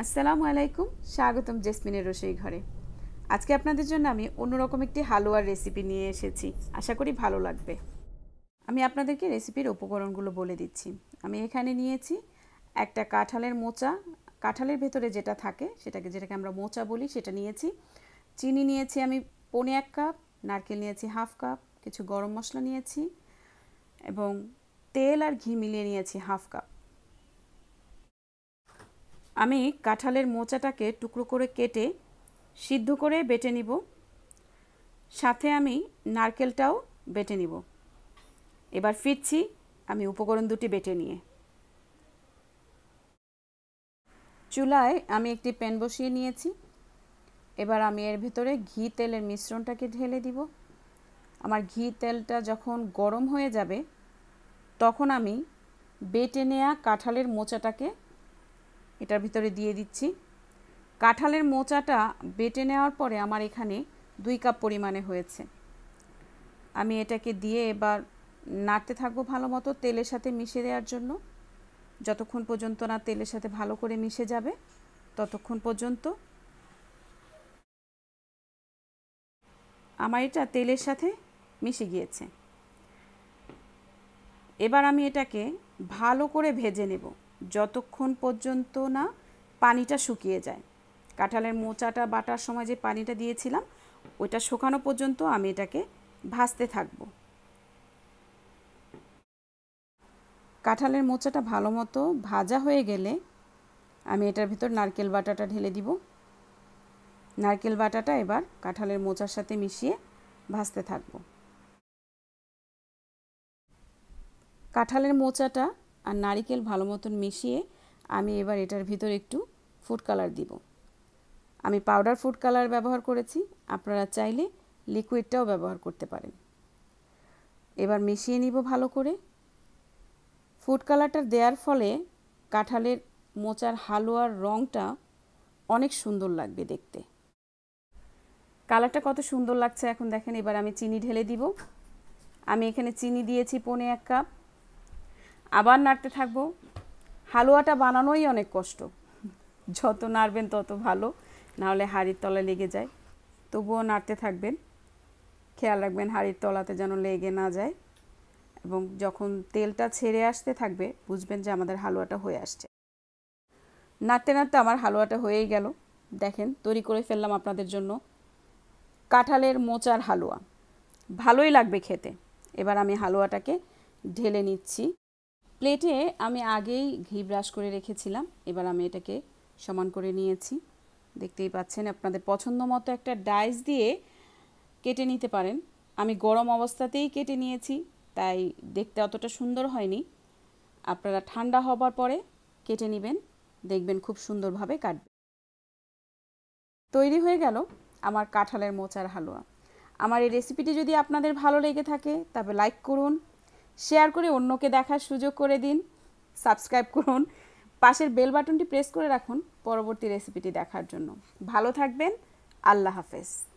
আসসালামু আলাইকুম স্বাগতম জেসমিনের রসই ঘরে আজকে আপনাদের জন্য আমি অন্যরকম একটি হালুয়ার রেসিপি নিয়ে এসেছি আশা করি ভালো লাগবে আমি আপনাদেরকে রেসিপির উপকরণগুলো বলে দিচ্ছি আমি এখানে নিয়েছি একটা কাঁঠালের মোচা কাঁঠালের ভেতরে যেটা থাকে সেটাকে যেটাকে আমরা মোচা বলি সেটা নিয়েছি চিনি নিয়েছি আমি পনে এক কাপ নারকেল নিয়েছি হাফ কাপ কিছু গরম মশলা নিয়েছি এবং তেল আর ঘি মিলিয়ে নিয়েছি হাফ কাপ আমি কাঁঠালের মোচাটাকে টুকরো করে কেটে সিদ্ধ করে বেটে নিব সাথে আমি নারকেলটাও বেটে নিব এবার ফিরছি আমি উপকরণ দুটি বেটে নিয়ে চুলায় আমি একটি প্যান বসিয়ে নিয়েছি এবার আমি এর ভেতরে ঘি তেলের মিশ্রণটাকে ঢেলে দিব আমার ঘি তেলটা যখন গরম হয়ে যাবে তখন আমি বেটে নেয়া কাঁঠালের মোচাটাকে এটার ভিতরে দিয়ে দিচ্ছি কাঁঠালের মোচাটা বেটে নেওয়ার পরে আমার এখানে দুই কাপ পরিমাণে হয়েছে আমি এটাকে দিয়ে এবার নাড়তে থাকবো ভালো মতো তেলের সাথে মিশে দেওয়ার জন্য যতক্ষণ পর্যন্ত না তেলের সাথে ভালো করে মিশে যাবে ততক্ষণ পর্যন্ত আমার এটা তেলের সাথে মিশে গিয়েছে এবার আমি এটাকে ভালো করে ভেজে নেব যতক্ষণ পর্যন্ত না পানিটা শুকিয়ে যায় কাঁঠালের মোচাটা বাটার সময় যে পানিটা দিয়েছিলাম ওইটা শুকানো পর্যন্ত আমি এটাকে ভাজতে থাকব কাঁঠালের মোচাটা ভালো মতো ভাজা হয়ে গেলে আমি এটার ভিতর নারকেল বাটাটা ঢেলে দিব নারকেল বাটাটা এবার কাঁঠালের মোচার সাথে মিশিয়ে ভাজতে থাকব কাঁঠালের মোচাটা আর নারিকেল ভালো মতন মিশিয়ে আমি এবার এটার ভিতর একটু ফুড কালার দিব আমি পাউডার ফুড কালার ব্যবহার করেছি আপনারা চাইলে লিকুইডটাও ব্যবহার করতে পারেন এবার মিশিয়ে নিব ভালো করে ফুড কালারটা দেওয়ার ফলে কাঁঠালের মোচার হালুয়ার রঙটা অনেক সুন্দর লাগবে দেখতে কালারটা কত সুন্দর লাগছে এখন দেখেন এবার আমি চিনি ঢেলে দিব আমি এখানে চিনি দিয়েছি পনে এক কাপ আবার নাড়তে থাকবো হালুয়াটা বানানোই অনেক কষ্ট যত নাড়বেন তত ভালো নাহলে হাড়ির তলা লেগে যায় তবুও নাড়তে থাকবেন খেয়াল রাখবেন হাড়ির তলাতে যেন লেগে না যায় এবং যখন তেলটা ছেড়ে আসতে থাকবে বুঝবেন যে আমাদের হালুয়াটা হয়ে আসছে নাড়তে নাড়তে আমার হালুয়াটা হয়েই গেল দেখেন তৈরি করে ফেললাম আপনাদের জন্য কাঁঠালের মোচার হালুয়া ভালোই লাগবে খেতে এবার আমি হালুয়াটাকে ঢেলে নিচ্ছি প্লেটে আমি আগেই ঘি ব্রাশ করে রেখেছিলাম এবার আমি এটাকে সমান করে নিয়েছি দেখতেই পাচ্ছেন আপনাদের পছন্দ মতো একটা ডাইস দিয়ে কেটে নিতে পারেন আমি গরম অবস্থাতেই কেটে নিয়েছি তাই দেখতে অতটা সুন্দর হয়নি আপনারা ঠান্ডা হবার পরে কেটে নেবেন দেখবেন খুব সুন্দরভাবে কাটবে তৈরি হয়ে গেল আমার কাঁঠালের মোচার হালুয়া আমার এই রেসিপিটি যদি আপনাদের ভালো লেগে থাকে তবে লাইক করুন শেয়ার করে অন্যকে দেখার সুযোগ করে দিন সাবস্ক্রাইব করুন পাশের বেল বাটনটি প্রেস করে রাখুন পরবর্তী রেসিপিটি দেখার জন্য ভালো থাকবেন আল্লাহ হাফেজ